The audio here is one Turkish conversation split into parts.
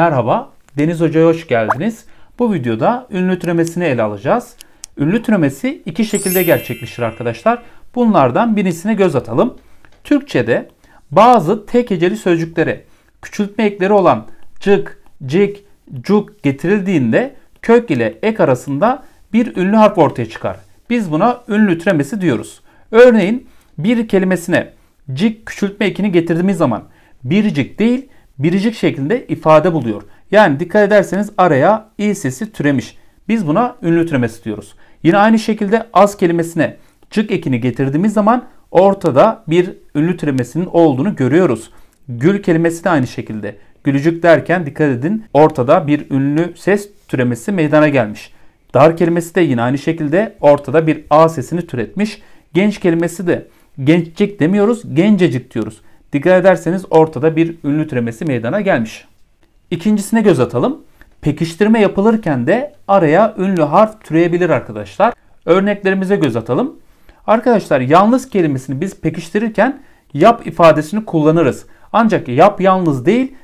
Merhaba, Deniz Hoca'ya hoş geldiniz. Bu videoda ünlü türemesini ele alacağız. Ünlü türemesi iki şekilde gerçekleşir arkadaşlar. Bunlardan birisine göz atalım. Türkçe'de bazı tek heceli sözcüklere küçültme ekleri olan cık, cik, cuk getirildiğinde kök ile ek arasında bir ünlü harf ortaya çıkar. Biz buna ünlü türemesi diyoruz. Örneğin bir kelimesine cik küçültme ekini getirdiğimiz zaman biricik değil biricik şeklinde ifade buluyor. Yani dikkat ederseniz araya i sesi türemiş. Biz buna ünlü türemesi diyoruz. Yine aynı şekilde az kelimesine cık ekini getirdiğimiz zaman ortada bir ünlü türemesinin olduğunu görüyoruz. Gül kelimesi de aynı şekilde. Gülücük derken dikkat edin ortada bir ünlü ses türemesi meydana gelmiş. Dar kelimesi de yine aynı şekilde ortada bir a sesini türetmiş. Genç kelimesi de gençcik demiyoruz gencecik diyoruz. Dikkat ederseniz ortada bir ünlü türemesi meydana gelmiş. İkincisine göz atalım. Pekiştirme yapılırken de araya ünlü harf türeyebilir arkadaşlar. Örneklerimize göz atalım. Arkadaşlar yalnız kelimesini biz pekiştirirken yap ifadesini kullanırız. Ancak yap yalnız değil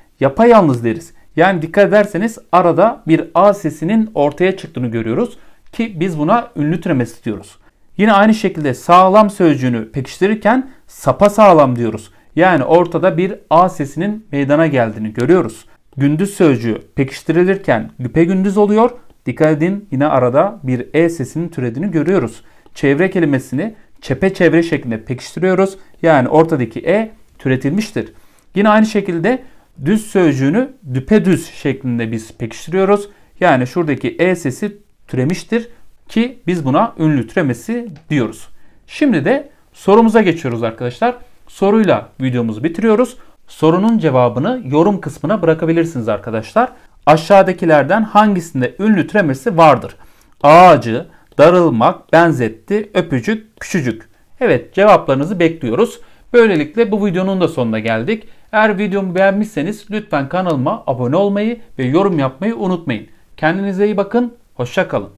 yalnız deriz. Yani dikkat ederseniz arada bir A sesinin ortaya çıktığını görüyoruz ki biz buna ünlü türemesi diyoruz. Yine aynı şekilde sağlam sözcüğünü pekiştirirken sapa sağlam diyoruz. Yani ortada bir A sesinin meydana geldiğini görüyoruz. Gündüz sözcüğü pekiştirilirken güpe gündüz oluyor. Dikkat edin yine arada bir E sesinin türediğini görüyoruz. Çevre kelimesini çepeçevre şeklinde pekiştiriyoruz. Yani ortadaki E türetilmiştir. Yine aynı şekilde düz sözcüğünü düpedüz şeklinde biz pekiştiriyoruz. Yani şuradaki E sesi türemiştir ki biz buna ünlü türemesi diyoruz. Şimdi de sorumuza geçiyoruz arkadaşlar soruyla videomuzu bitiriyoruz. Sorunun cevabını yorum kısmına bırakabilirsiniz arkadaşlar. Aşağıdakilerden hangisinde ünlü türemesi vardır? Ağacı, darılmak, benzetti, öpücük, küçücük. Evet cevaplarınızı bekliyoruz. Böylelikle bu videonun da sonuna geldik. Eğer videomu beğenmişseniz lütfen kanalıma abone olmayı ve yorum yapmayı unutmayın. Kendinize iyi bakın, hoşçakalın.